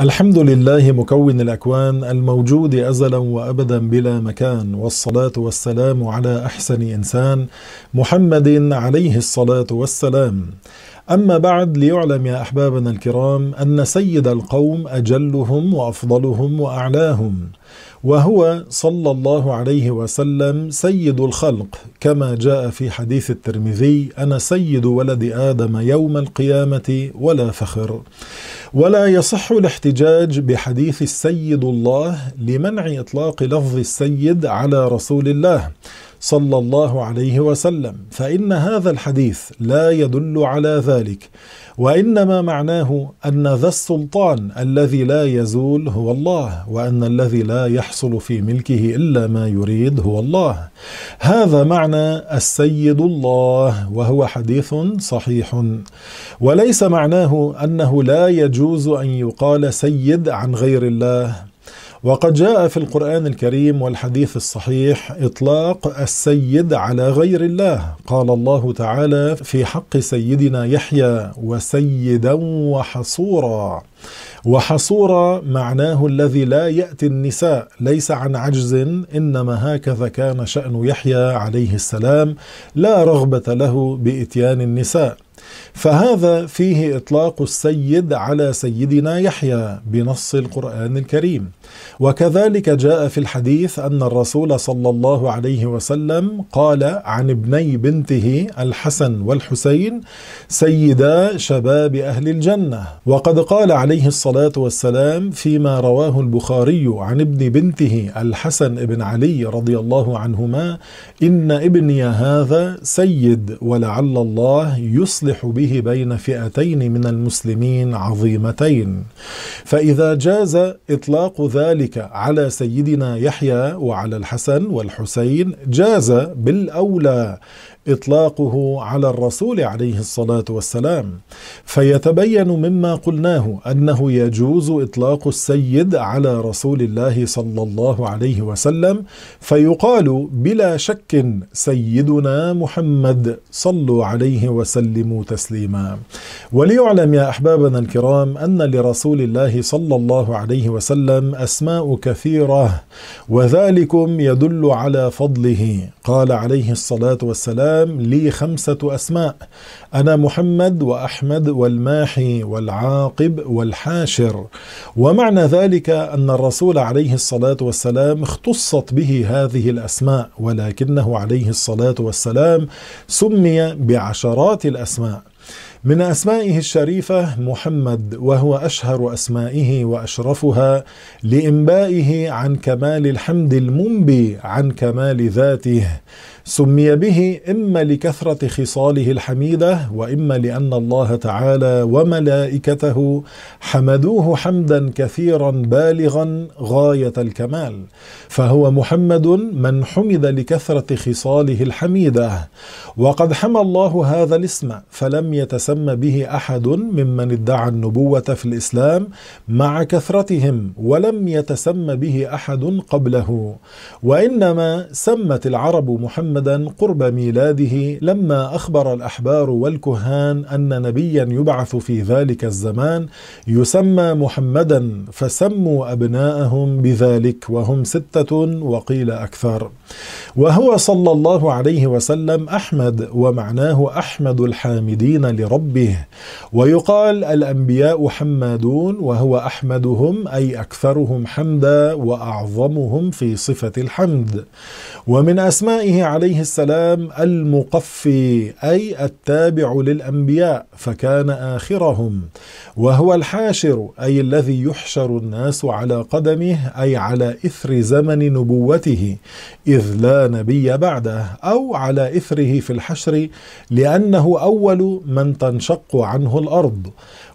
الحمد لله مكون الأكوان الموجود أزلا وأبدا بلا مكان والصلاة والسلام على أحسن إنسان محمد عليه الصلاة والسلام أما بعد ليعلم يا أحبابنا الكرام أن سيد القوم أجلهم وأفضلهم وأعلاهم وهو صلى الله عليه وسلم سيد الخلق كما جاء في حديث الترمذي انا سيد ولد ادم يوم القيامه ولا فخر ولا يصح الاحتجاج بحديث السيد الله لمنع اطلاق لفظ السيد على رسول الله صلى الله عليه وسلم فان هذا الحديث لا يدل على ذلك وانما معناه ان ذا السلطان الذي لا يزول هو الله وان الذي لا يحصل في ملكه الا ما يريد هو الله هذا معنى السيد الله وهو حديث صحيح وليس معناه انه لا يجوز ان يقال سيد عن غير الله وقد جاء في القرآن الكريم والحديث الصحيح إطلاق السيد على غير الله قال الله تعالى في حق سيدنا يحيى وسيدا وحصورا وحصورا معناه الذي لا يأتي النساء ليس عن عجز إنما هكذا كان شأن يحيى عليه السلام لا رغبة له بإتيان النساء فهذا فيه إطلاق السيد على سيدنا يحيى بنص القرآن الكريم وكذلك جاء في الحديث أن الرسول صلى الله عليه وسلم قال عن ابني بنته الحسن والحسين سيدا شباب أهل الجنة وقد قال عليه الصلاة والسلام فيما رواه البخاري عن ابن بنته الحسن بن علي رضي الله عنهما إن ابني هذا سيد ولعل الله يصلح به بين فئتين من المسلمين عظيمتين فإذا جاز إطلاق ذلك ذلك على سيدنا يحيى وعلى الحسن والحسين جاز بالأولى إطلاقه على الرسول عليه الصلاة والسلام فيتبين مما قلناه أنه يجوز إطلاق السيد على رسول الله صلى الله عليه وسلم فيقال بلا شك سيدنا محمد صلوا عليه وسلموا تسليما وليعلم يا أحبابنا الكرام أن لرسول الله صلى الله عليه وسلم أسماء كثيرة وذلكم يدل على فضله قال عليه الصلاة والسلام السلام لي خمسة أسماء أنا محمد وأحمد والماحي والعاقب والحاشر ومعنى ذلك أن الرسول عليه الصلاة والسلام اختصت به هذه الأسماء ولكنه عليه الصلاة والسلام سمي بعشرات الأسماء من أسمائه الشريفة محمد وهو أشهر أسمائه وأشرفها لإنبائه عن كمال الحمد المنبي عن كمال ذاته سمي به إما لكثرة خصاله الحميدة وإما لأن الله تعالى وملائكته حمدوه حمدا كثيرا بالغا غاية الكمال فهو محمد من حمد لكثرة خصاله الحميدة وقد حمى الله هذا الاسم فلم يتسلم تسمى به احد ممن ادعى النبوه في الاسلام مع كثرتهم ولم يتسمى به احد قبله وانما سمت العرب محمدا قرب ميلاده لما اخبر الاحبار والكهان ان نبيا يبعث في ذلك الزمان يسمى محمدا فسموا ابناءهم بذلك وهم سته وقيل اكثر وهو صلى الله عليه وسلم احمد ومعناه احمد الحامدين لرب ربه ويقال الأنبياء حمادون وهو أحمدهم أي أكثرهم حمدا وأعظمهم في صفة الحمد ومن أسمائه عليه السلام المقفي أي التابع للأنبياء فكان آخرهم وهو الحاشر أي الذي يحشر الناس على قدمه أي على إثر زمن نبوته إذ لا نبي بعده أو على إثره في الحشر لأنه أول من تنشق عنه الارض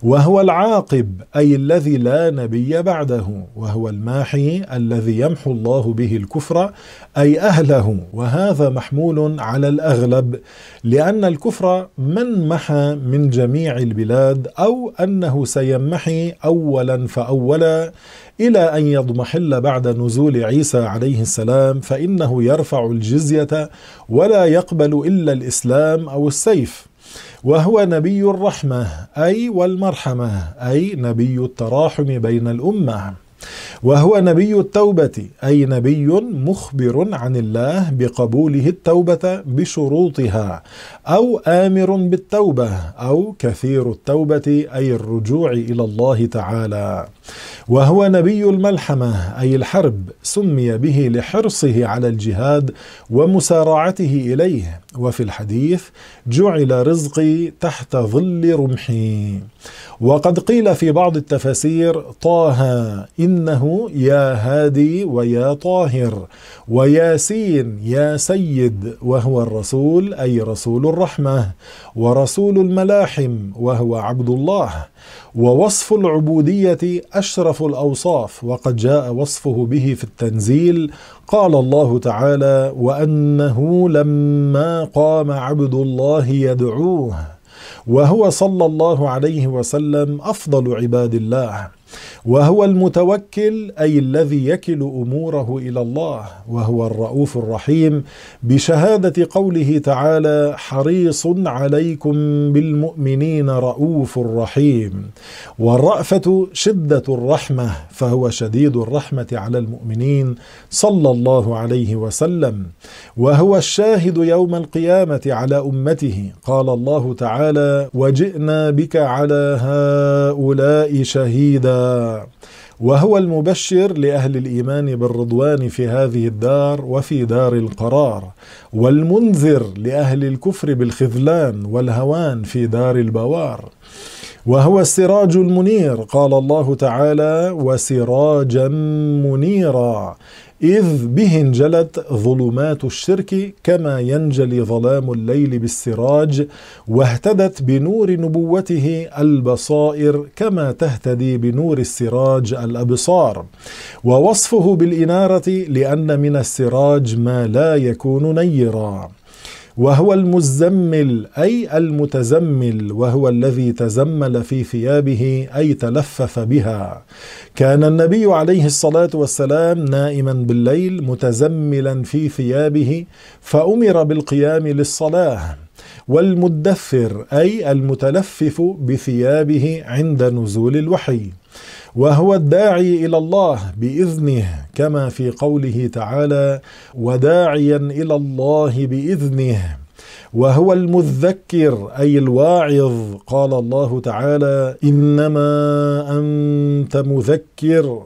وهو العاقب اي الذي لا نبي بعده وهو الماحي الذي يمحو الله به الكفر اي اهله وهذا محمول على الاغلب لان الكفر من محى من جميع البلاد او انه سيمحي اولا فاولا الى ان يضمحل بعد نزول عيسى عليه السلام فانه يرفع الجزيه ولا يقبل الا الاسلام او السيف وهو نبي الرحمة أي والمرحمة أي نبي التراحم بين الأمة وهو نبي التوبة أي نبي مخبر عن الله بقبوله التوبة بشروطها أو آمر بالتوبة أو كثير التوبة أي الرجوع إلى الله تعالى وهو نبي الملحمة أي الحرب سمي به لحرصه على الجهاد ومسارعته إليه وفي الحديث جعل رزقي تحت ظل رمحي وقد قيل في بعض التفاسير طه إنه يا هادي ويا طاهر وياسين يا سيد وهو الرسول أي رسول الرحمة ورسول الملاحم وهو عبد الله ووصف العبودية أشرف الأوصاف وقد جاء وصفه به في التنزيل قال الله تعالى وأنه لما قام عبد الله يدعوه وهو صلى الله عليه وسلم أفضل عباد الله وهو المتوكل اي الذي يكل اموره الى الله وهو الرؤوف الرحيم بشهاده قوله تعالى حريص عليكم بالمؤمنين رؤوف رحيم والرافه شده الرحمه فهو شديد الرحمه على المؤمنين صلى الله عليه وسلم وهو الشاهد يوم القيامه على امته قال الله تعالى وجئنا بك على هؤلاء شهيدا وهو المبشر لأهل الإيمان بالرضوان في هذه الدار وفي دار القرار والمنذر لأهل الكفر بالخذلان والهوان في دار البوار وهو السراج المنير قال الله تعالى وسراجا منيرا إذ به انجلت ظلمات الشرك كما ينجلي ظلام الليل بالسراج واهتدت بنور نبوته البصائر كما تهتدي بنور السراج الأبصار ووصفه بالإنارة لأن من السراج ما لا يكون نيرا وهو المزمل أي المتزمل وهو الذي تزمل في ثيابه أي تلفف بها كان النبي عليه الصلاة والسلام نائما بالليل متزملا في ثيابه فأمر بالقيام للصلاة والمدثر أي المتلفف بثيابه عند نزول الوحي وهو الداعي الى الله باذنه كما في قوله تعالى وداعيا الى الله باذنه وهو المذكر اي الواعظ قال الله تعالى انما انت مذكر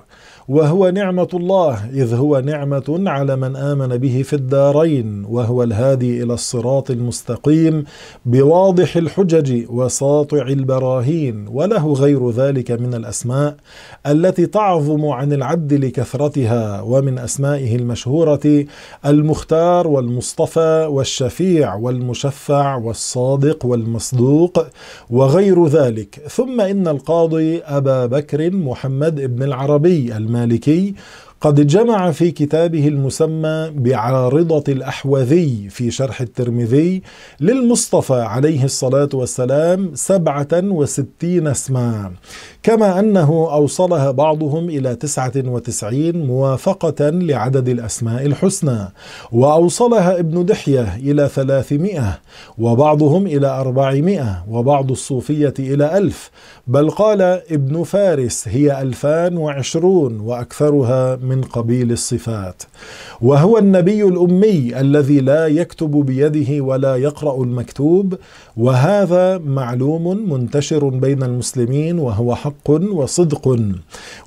وهو نعمة الله إذ هو نعمة على من آمن به في الدارين وهو الهادي إلى الصراط المستقيم بواضح الحجج وساطع البراهين وله غير ذلك من الأسماء التي تعظم عن العبد لكثرتها ومن أسمائه المشهورة المختار والمصطفى والشفيع والمشفع والصادق والمصدوق وغير ذلك ثم إن القاضي أبا بكر محمد بن العربي المدينة lesquels قد جمع في كتابه المسمى بعارضة الأحوذي في شرح الترمذي للمصطفى عليه الصلاة والسلام سبعة وستين اسما كما أنه أوصلها بعضهم إلى تسعة وتسعين موافقة لعدد الأسماء الحسنى وأوصلها ابن دحية إلى ثلاثمائة وبعضهم إلى أربعمائة وبعض الصوفية إلى ألف بل قال ابن فارس هي ألفان وعشرون وأكثرها من قبيل الصفات وهو النبي الأمي الذي لا يكتب بيده ولا يقرأ المكتوب وهذا معلوم منتشر بين المسلمين وهو حق وصدق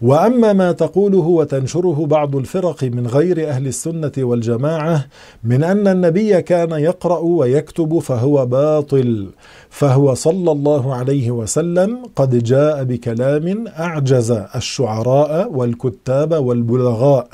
وأما ما تقوله وتنشره بعض الفرق من غير أهل السنة والجماعة من أن النبي كان يقرأ ويكتب فهو باطل فهو صلى الله عليه وسلم قد جاء بكلام أعجز الشعراء والكتاب والبلغاء البلغاء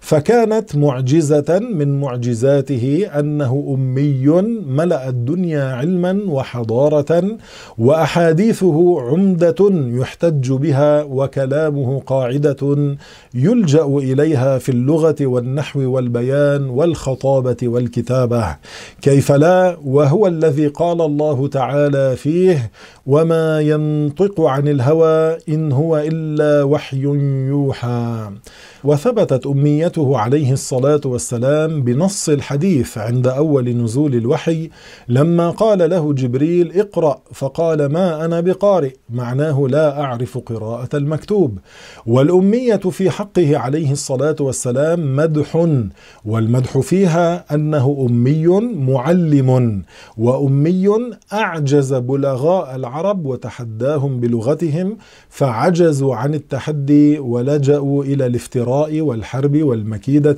فكانت معجزة من معجزاته أنه أمي ملأ الدنيا علما وحضارة وأحاديثه عمدة يحتج بها وكلامه قاعدة يلجأ إليها في اللغة والنحو والبيان والخطابة والكتابة كيف لا وهو الذي قال الله تعالى فيه وما ينطق عن الهوى إن هو إلا وحي يوحى وثبتت أميته عليه الصلاة والسلام بنص الحديث عند أول نزول الوحي لما قال له جبريل اقرأ فقال ما أنا بقارئ معناه لا أعرف قراءة المكتوب والأمية في حقه عليه الصلاة والسلام مدح والمدح فيها أنه أمي معلم وأمي أعجز بلغاء العرب وتحداهم بلغتهم فعجزوا عن التحدي ولجأوا إلى الافتراء والحرب والمكيدة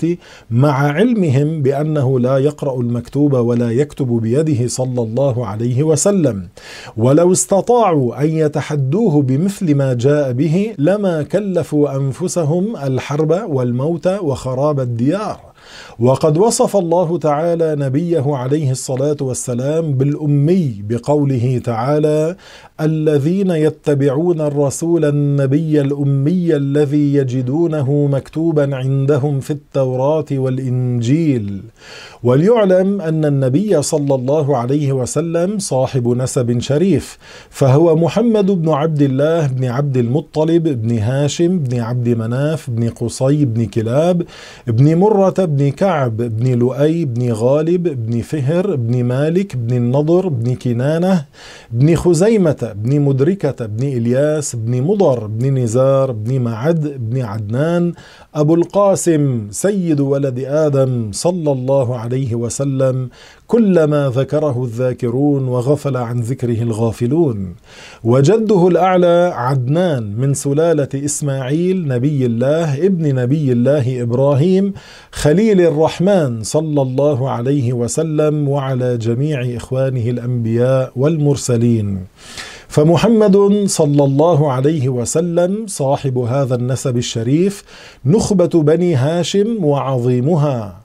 مع علمهم بأنه لا يقرأ المكتوب ولا يكتب بيده صلى الله عليه وسلم ولو استطاعوا أن يتحدوه بمثل ما جاء به لما كلفوا أنفسهم الحرب والموت وخراب الديار وقد وصف الله تعالى نبيه عليه الصلاة والسلام بالأمي بقوله تعالى الذين يتبعون الرسول النبي الأمي الذي يجدونه مكتوبا عندهم في التوراة والإنجيل وليعلم أن النبي صلى الله عليه وسلم صاحب نسب شريف فهو محمد بن عبد الله بن عبد المطلب بن هاشم بن عبد مناف بن قصي بن كلاب بن مرة بن كعب بن لؤي بن غالب بن فهر بن مالك بن النضر بن كنانة بن خزيمة بن مدركة بن إلياس بن مضر بن نزار بن معد بن عدنان أبو القاسم سيد ولد آدم صلى الله عليه وسلم كلما ذكره الذاكرون وغفل عن ذكره الغافلون وجده الأعلى عدنان من سلالة إسماعيل نبي الله ابن نبي الله إبراهيم خليل خليل الرحمن صلى الله عليه وسلم وعلى جميع إخوانه الأنبياء والمرسلين فمحمد صلى الله عليه وسلم صاحب هذا النسب الشريف نخبة بني هاشم وعظيمها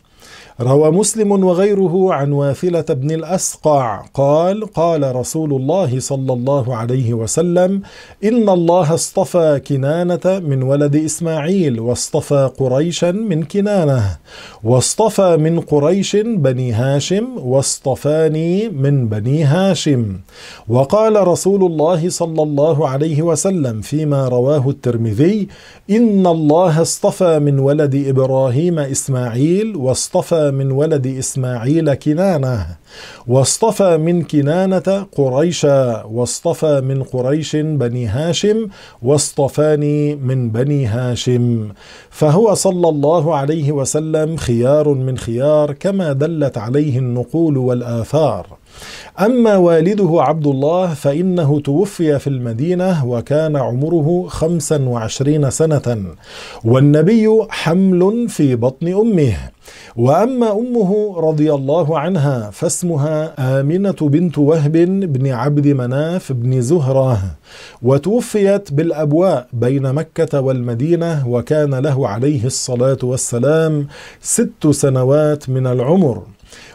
روى مسلم وغيره عن واثلة بن الأسقع قال قال رسول الله صلى الله عليه وسلم إن الله اصطفى كنانة من ولد إسماعيل واصطفى قريشا من كنانة واصطفى من قريش بني هاشم واصطفاني من بني هاشم وقال رسول الله صلى الله عليه وسلم فيما رواه الترمذي إن الله اصطفى من ولد إبراهيم إسماعيل واصطفى من ولد إسماعيل كنانة واصطفى من كنانة قريشا واصطفى من قريش بني هاشم واصطفاني من بني هاشم فهو صلى الله عليه وسلم خيار من خيار كما دلت عليه النقول والآثار أما والده عبد الله فإنه توفي في المدينة وكان عمره 25 سنة والنبي حمل في بطن أمه وأما أمه رضي الله عنها فاستمر اسمها آمنة بنت وهب بن عبد مناف بن زهرة وتوفيت بالأبواء بين مكة والمدينة وكان له عليه الصلاة والسلام ست سنوات من العمر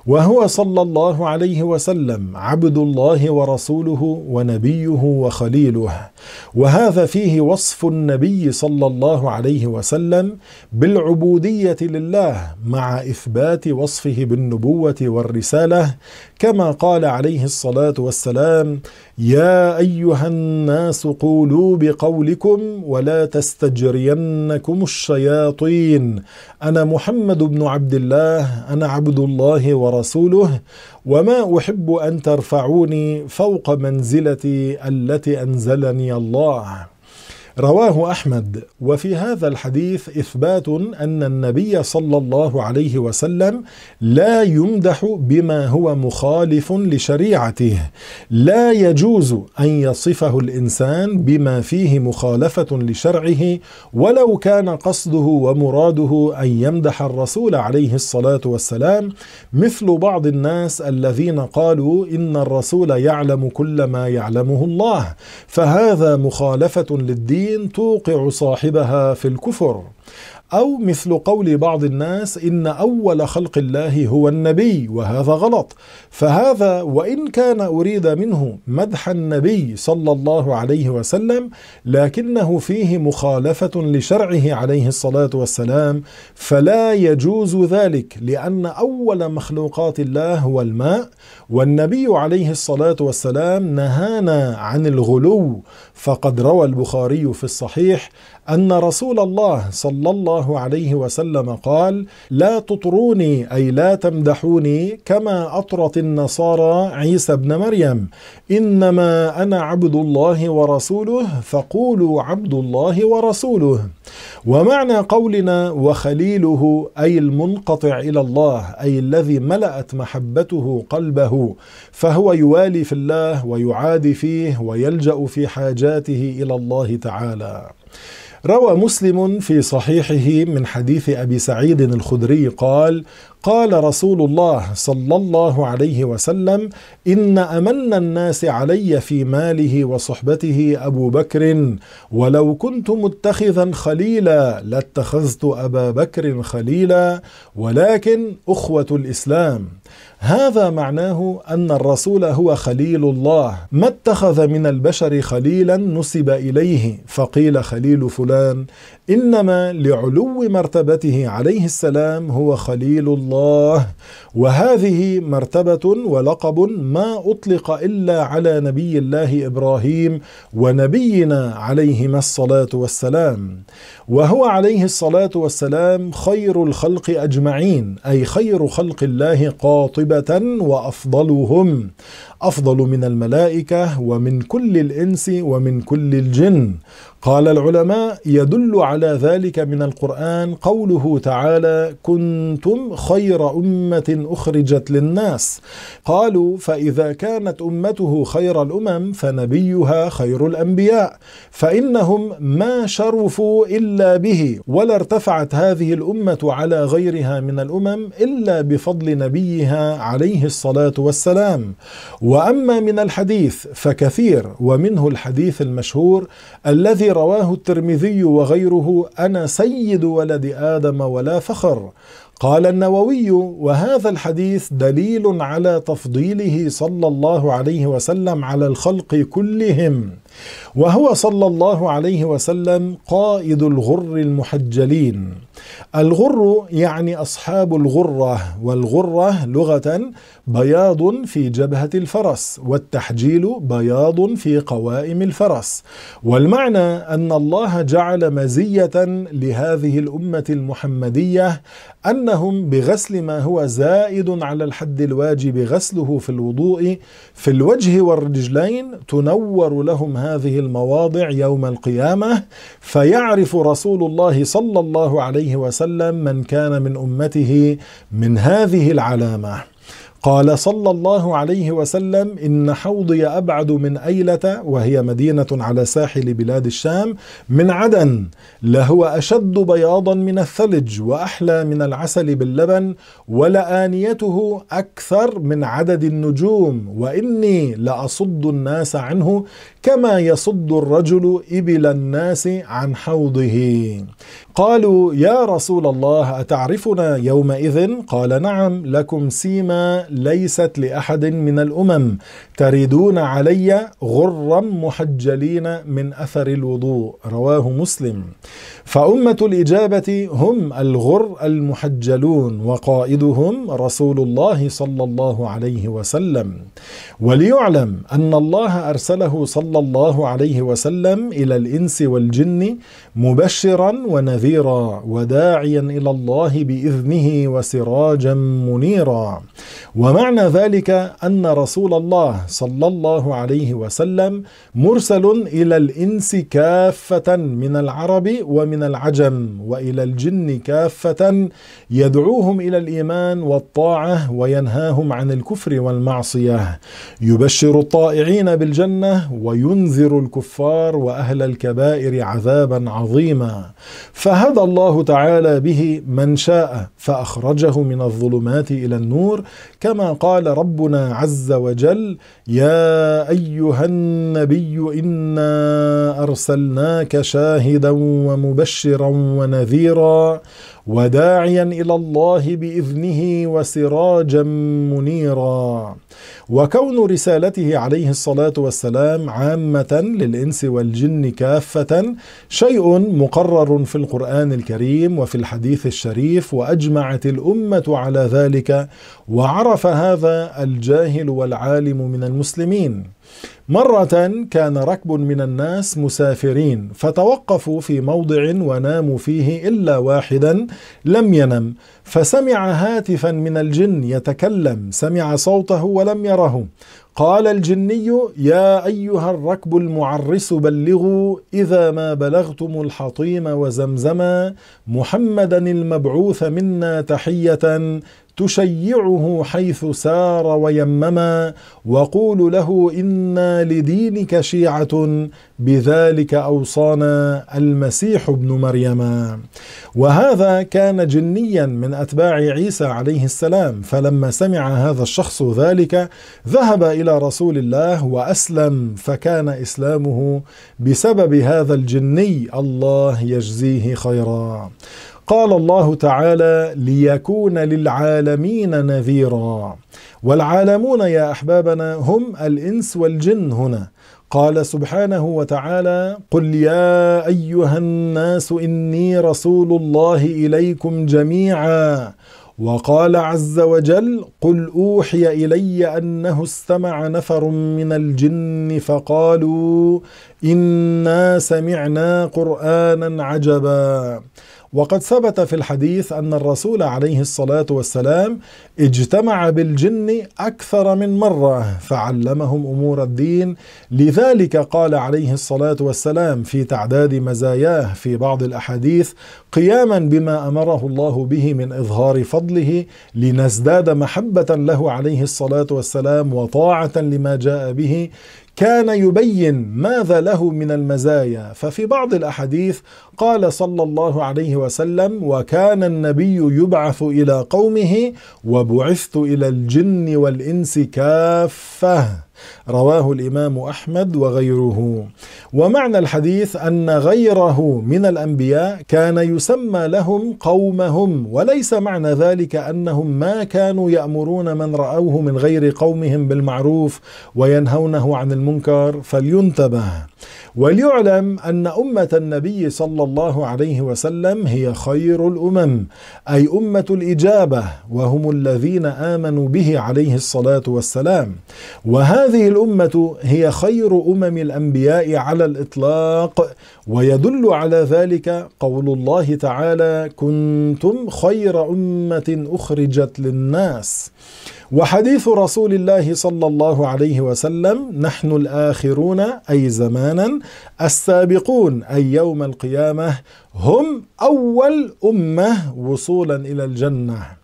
وهو صلى الله عليه وسلم عبد الله ورسوله ونبيه وخليله وهذا فيه وصف النبي صلى الله عليه وسلم بالعبوديه لله مع اثبات وصفه بالنبوه والرساله كما قال عليه الصلاه والسلام يا ايها الناس قولوا بقولكم ولا تستجرينكم الشياطين انا محمد بن عبد الله انا عبد الله ورسوله ورسوله وما احب ان ترفعوني فوق منزلتي التي انزلني الله رواه احمد وفي هذا الحديث اثبات ان النبي صلى الله عليه وسلم لا يمدح بما هو مخالف لشريعته لا يجوز ان يصفه الانسان بما فيه مخالفه لشرعه ولو كان قصده ومراده ان يمدح الرسول عليه الصلاه والسلام مثل بعض الناس الذين قالوا ان الرسول يعلم كل ما يعلمه الله فهذا مخالفه للدين توقع صاحبها في الكفر أو مثل قول بعض الناس إن أول خلق الله هو النبي وهذا غلط فهذا وإن كان أريد منه مدح النبي صلى الله عليه وسلم لكنه فيه مخالفة لشرعه عليه الصلاة والسلام فلا يجوز ذلك لأن أول مخلوقات الله هو الماء والنبي عليه الصلاة والسلام نهانا عن الغلو فقد روى البخاري في الصحيح أن رسول الله صلى الله عليه وسلم قال لا تطروني أي لا تمدحوني كما أطرت النصارى عيسى بن مريم إنما أنا عبد الله ورسوله فقولوا عبد الله ورسوله ومعنى قولنا وخليله أي المنقطع إلى الله أي الذي ملأت محبته قلبه فهو يوالي في الله ويعادي فيه ويلجأ في حاجاته إلى الله تعالى روى مسلم في صحيحه من حديث ابي سعيد الخدري قال قال رسول الله صلى الله عليه وسلم ان امن الناس علي في ماله وصحبته ابو بكر ولو كنت متخذا خليلا لاتخذت ابا بكر خليلا ولكن اخوه الاسلام هذا معناه أن الرسول هو خليل الله ما اتخذ من البشر خليلا نسب إليه فقيل خليل فلان إنما لعلو مرتبته عليه السلام هو خليل الله وهذه مرتبة ولقب ما أطلق إلا على نبي الله إبراهيم ونبينا عليهما الصلاة والسلام وهو عليه الصلاة والسلام خير الخلق أجمعين أي خير خلق الله قاطبة وأفضلهم أفضل من الملائكة ومن كل الإنس ومن كل الجن قال العلماء يدل على ذلك من القرآن قوله تعالى كنتم خير أمة أخرجت للناس قالوا فإذا كانت أمته خير الأمم فنبيها خير الأنبياء فإنهم ما شرفوا إلا به ولا ارتفعت هذه الأمة على غيرها من الأمم إلا بفضل نبيها عليه الصلاة والسلام واما من الحديث فكثير ومنه الحديث المشهور الذي رواه الترمذي وغيره انا سيد ولد ادم ولا فخر قال النووي وهذا الحديث دليل على تفضيله صلى الله عليه وسلم على الخلق كلهم وهو صلى الله عليه وسلم قائد الغر المحجلين الغر يعني أصحاب الغرة والغرة لغة بياض في جبهة الفرس والتحجيل بياض في قوائم الفرس والمعنى أن الله جعل مزية لهذه الأمة المحمدية أنهم بغسل ما هو زائد على الحد الواجب غسله في الوضوء في الوجه والرجلين تنور لهم هذه المواضع يوم القيامة فيعرف رسول الله صلى الله عليه عليه وسلم من كان من امته من هذه العلامه قال صلى الله عليه وسلم إن حوضي أبعد من أيلة وهي مدينة على ساحل بلاد الشام من عدن لهو أشد بياضا من الثلج وأحلى من العسل باللبن ولآنيته أكثر من عدد النجوم وإني لأصد الناس عنه كما يصد الرجل إبل الناس عن حوضه قالوا يا رسول الله أتعرفنا يومئذ قال نعم لكم سيما ليست لأحد من الأمم تريدون علي غرا محجلين من أثر الوضوء رواه مسلم فأمة الإجابة هم الغر المحجلون وقائدهم رسول الله صلى الله عليه وسلم وليعلم أن الله أرسله صلى صلى الله عليه وسلم إلى الإنس والجن مبشرا ونذيرا وداعيا إلى الله بإذنه وسراجا منيرا ومعنى ذلك أن رسول الله صلى الله عليه وسلم مرسل إلى الإنس كافة من العرب ومن العجم وإلى الجن كافة يدعوهم إلى الإيمان والطاعة وينهاهم عن الكفر والمعصية يبشر الطائعين بالجنة وي ينذر الكفار واهل الكبائر عذابا عظيما فهدى الله تعالى به من شاء فاخرجه من الظلمات الى النور كما قال ربنا عز وجل يا ايها النبي انا ارسلناك شاهدا ومبشرا ونذيرا وداعيا الى الله باذنه وسراجا منيرا وكون رسالته عليه الصلاه والسلام عامه للانس والجن كافه شيء مقرر في القران الكريم وفي الحديث الشريف واجمعت الامه على ذلك وعرف هذا الجاهل والعالم من المسلمين مرة كان ركب من الناس مسافرين فتوقفوا في موضع وناموا فيه إلا واحدا لم ينم فسمع هاتفا من الجن يتكلم سمع صوته ولم يره قال الجني يا أيها الركب المعرس بلغوا إذا ما بلغتم الحطيم وزمزما محمدا المبعوث منا تحية تشيعه حيث سار ويمما وقول له انا لدينك شيعه بذلك اوصانا المسيح ابن مريم وهذا كان جنيا من اتباع عيسى عليه السلام فلما سمع هذا الشخص ذلك ذهب الى رسول الله واسلم فكان اسلامه بسبب هذا الجني الله يجزيه خيرا قال الله تعالى ليكون للعالمين نذيرا والعالمون يا أحبابنا هم الإنس والجن هنا قال سبحانه وتعالى قل يا أيها الناس إني رسول الله إليكم جميعا وقال عز وجل قل اوحي الي انه استمع نفر من الجن فقالوا انا سمعنا قرانا عجبا وقد ثبت في الحديث أن الرسول عليه الصلاة والسلام اجتمع بالجن أكثر من مرة فعلمهم أمور الدين لذلك قال عليه الصلاة والسلام في تعداد مزاياه في بعض الأحاديث قياما بما أمره الله به من إظهار فضله لنزداد محبة له عليه الصلاة والسلام وطاعة لما جاء به كان يبين ماذا له من المزايا ففي بعض الاحاديث قال صلى الله عليه وسلم وكان النبي يبعث الى قومه وبعثت الى الجن والانس كافه رواه الإمام أحمد وغيره ومعنى الحديث أن غيره من الأنبياء كان يسمى لهم قومهم وليس معنى ذلك أنهم ما كانوا يأمرون من رأوه من غير قومهم بالمعروف وينهونه عن المنكر فلينتبه وليعلم أن أمة النبي صلى الله عليه وسلم هي خير الأمم أي أمة الإجابة وهم الذين آمنوا به عليه الصلاة والسلام وهذا هذه الأمة هي خير أمم الأنبياء على الإطلاق ويدل على ذلك قول الله تعالى كنتم خير أمة أخرجت للناس وحديث رسول الله صلى الله عليه وسلم نحن الآخرون أي زمانا السابقون أي يوم القيامة هم أول أمة وصولا إلى الجنة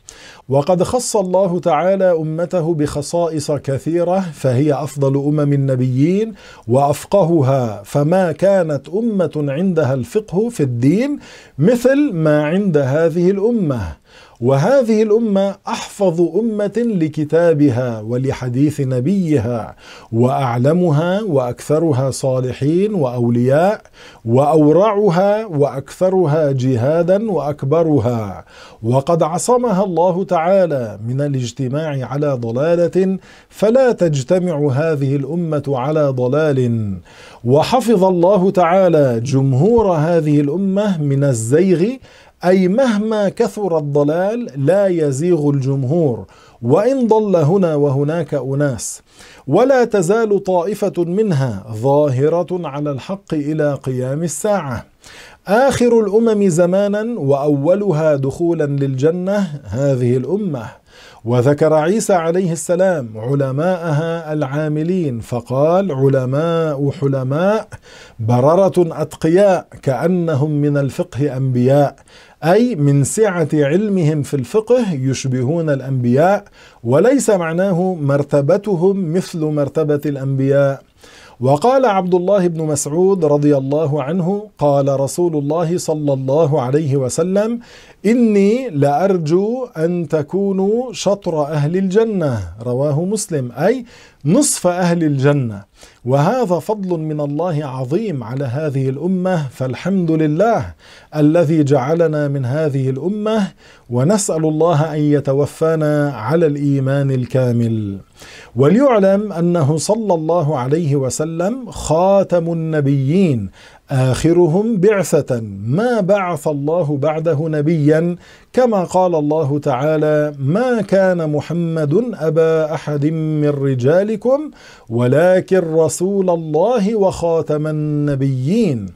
وقد خص الله تعالى امته بخصائص كثيره فهي افضل امم النبيين وافقهها فما كانت امه عندها الفقه في الدين مثل ما عند هذه الامه وهذه الأمة أحفظ أمة لكتابها ولحديث نبيها وأعلمها وأكثرها صالحين وأولياء وأورعها وأكثرها جهادا وأكبرها وقد عصمها الله تعالى من الاجتماع على ضلالة فلا تجتمع هذه الأمة على ضلال وحفظ الله تعالى جمهور هذه الأمة من الزيغ أي مهما كثر الضلال لا يزيغ الجمهور وإن ضل هنا وهناك أناس ولا تزال طائفة منها ظاهرة على الحق إلى قيام الساعة آخر الأمم زمانا وأولها دخولا للجنة هذه الأمة وذكر عيسى عليه السلام علماءها العاملين فقال علماء حلماء بررة أتقياء كأنهم من الفقه أنبياء أي من سعة علمهم في الفقه يشبهون الأنبياء وليس معناه مرتبتهم مثل مرتبة الأنبياء وقال عبد الله بن مسعود رضي الله عنه قال رسول الله صلى الله عليه وسلم إني لأرجو أن تكونوا شطر أهل الجنة رواه مسلم أي نصف أهل الجنة وهذا فضل من الله عظيم على هذه الأمة فالحمد لله الذي جعلنا من هذه الأمة ونسأل الله أن يتوفانا على الإيمان الكامل وليعلم أنه صلى الله عليه وسلم خاتم النبيين آخرهم بعثة ما بعث الله بعده نبيا كما قال الله تعالى ما كان محمد أبا أحد من رجالكم ولكن رسول الله وخاتم النبيين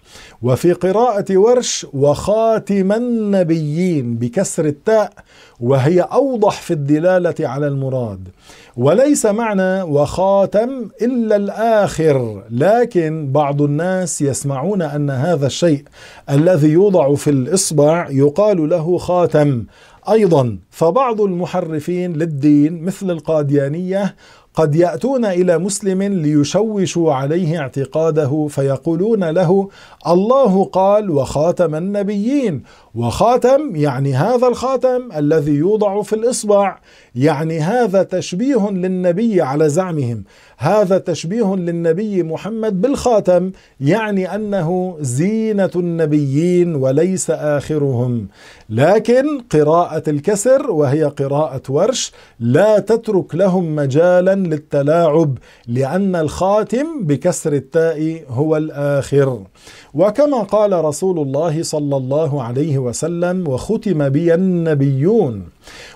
وفي قراءة ورش وخاتم النبيين بكسر التاء وهي أوضح في الدلالة على المراد وليس معنى وخاتم إلا الآخر لكن بعض الناس يسمعون أن هذا الشيء الذي يوضع في الإصبع يقال له خاتم أيضا فبعض المحرفين للدين مثل القاديانية قد ياتون الى مسلم ليشوشوا عليه اعتقاده فيقولون له الله قال وخاتم النبيين وخاتم يعني هذا الخاتم الذي يوضع في الاصبع يعني هذا تشبيه للنبي على زعمهم هذا تشبيه للنبي محمد بالخاتم يعني انه زينه النبيين وليس اخرهم لكن قراءه الكسر وهي قراءه ورش لا تترك لهم مجالا للتلاعب لان الخاتم بكسر التاء هو الاخر وكما قال رسول الله صلى الله عليه وسلم وختم بي النبيون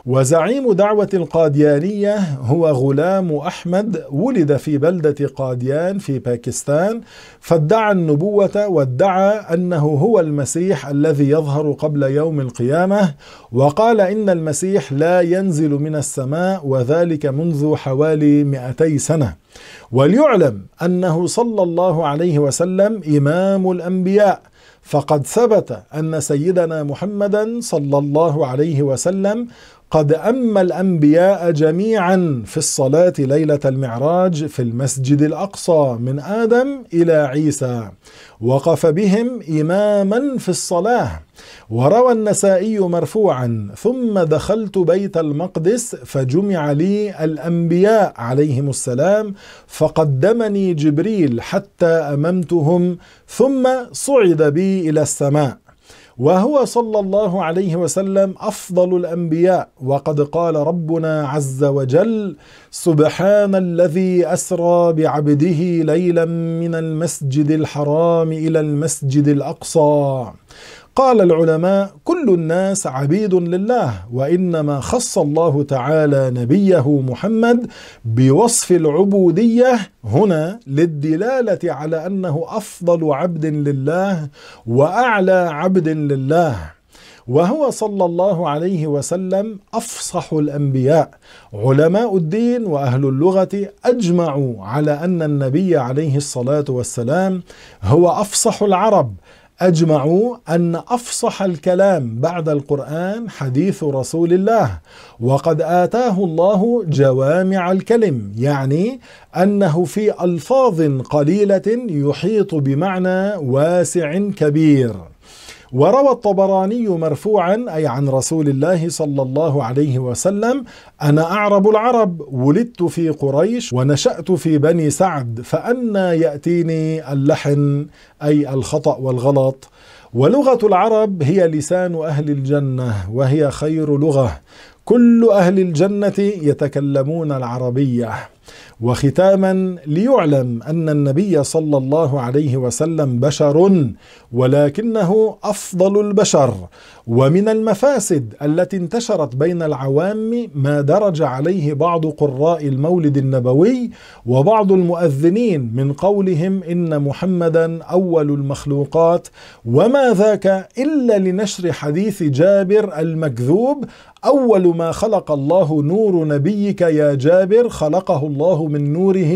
وزعيم دعوه القاديانيه هو غلام احمد ولد في بلدة قاديان في باكستان فادعى النبوة وادعى أنه هو المسيح الذي يظهر قبل يوم القيامة وقال إن المسيح لا ينزل من السماء وذلك منذ حوالي 200 سنة وليعلم أنه صلى الله عليه وسلم إمام الأنبياء فقد ثبت ان سيدنا محمدا صلى الله عليه وسلم قد أما الأنبياء جميعا في الصلاة ليلة المعراج في المسجد الأقصى من آدم إلى عيسى وقف بهم إماما في الصلاة وروى النسائي مرفوعا ثم دخلت بيت المقدس فجمع لي الأنبياء عليهم السلام فقدمني جبريل حتى أممتهم ثم صعد بي إلى السماء وهو صلى الله عليه وسلم أفضل الأنبياء وقد قال ربنا عز وجل سبحان الذي أسرى بعبده ليلا من المسجد الحرام إلى المسجد الأقصى قال العلماء كل الناس عبيد لله وانما خص الله تعالى نبيه محمد بوصف العبوديه هنا للدلاله على انه افضل عبد لله واعلى عبد لله وهو صلى الله عليه وسلم افصح الانبياء علماء الدين واهل اللغه اجمعوا على ان النبي عليه الصلاه والسلام هو افصح العرب اجمعوا ان افصح الكلام بعد القران حديث رسول الله وقد اتاه الله جوامع الكلم يعني انه في الفاظ قليله يحيط بمعنى واسع كبير وروى الطبراني مرفوعا أي عن رسول الله صلى الله عليه وسلم أنا أعرب العرب ولدت في قريش ونشأت في بني سعد فأنى يأتيني اللحن أي الخطأ والغلط ولغة العرب هي لسان أهل الجنة وهي خير لغة كل أهل الجنة يتكلمون العربية وختاما ليعلم ان النبي صلى الله عليه وسلم بشر ولكنه افضل البشر ومن المفاسد التي انتشرت بين العوام ما درج عليه بعض قراء المولد النبوي وبعض المؤذنين من قولهم ان محمدا اول المخلوقات وما ذاك الا لنشر حديث جابر المكذوب اول ما خلق الله نور نبيك يا جابر خلقه الله من نوره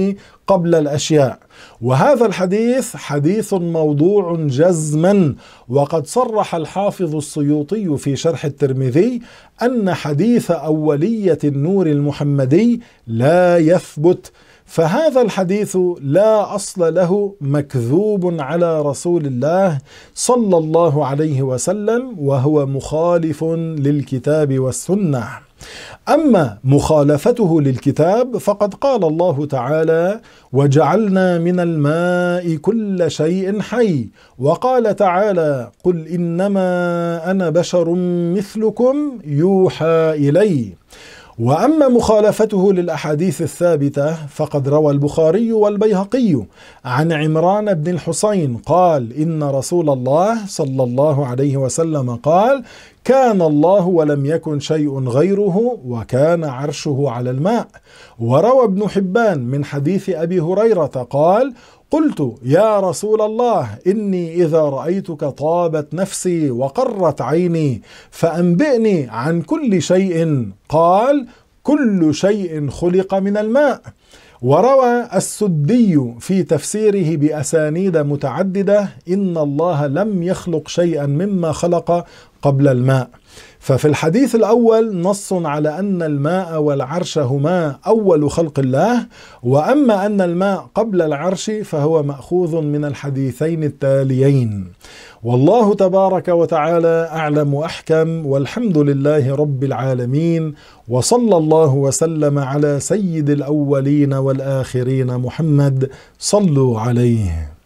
قبل الاشياء وهذا الحديث حديث موضوع جزما وقد صرح الحافظ السيوطي في شرح الترمذي ان حديث اوليه النور المحمدي لا يثبت فهذا الحديث لا اصل له مكذوب على رسول الله صلى الله عليه وسلم وهو مخالف للكتاب والسنه أما مخالفته للكتاب فقد قال الله تعالى وجعلنا من الماء كل شيء حي وقال تعالى قل إنما أنا بشر مثلكم يوحى إلي واما مخالفته للاحاديث الثابته فقد روى البخاري والبيهقي عن عمران بن الحسين قال ان رسول الله صلى الله عليه وسلم قال كان الله ولم يكن شيء غيره وكان عرشه على الماء وروى ابن حبان من حديث ابي هريره قال قلت يا رسول الله إني إذا رأيتك طابت نفسي وقرت عيني فأنبئني عن كل شيء قال كل شيء خلق من الماء وروى السدي في تفسيره بأسانيد متعددة إن الله لم يخلق شيئا مما خلق قبل الماء ففي الحديث الأول نص على أن الماء والعرش هما أول خلق الله وأما أن الماء قبل العرش فهو مأخوذ من الحديثين التاليين والله تبارك وتعالى أعلم وأحكم والحمد لله رب العالمين وصلى الله وسلم على سيد الأولين والآخرين محمد صلوا عليه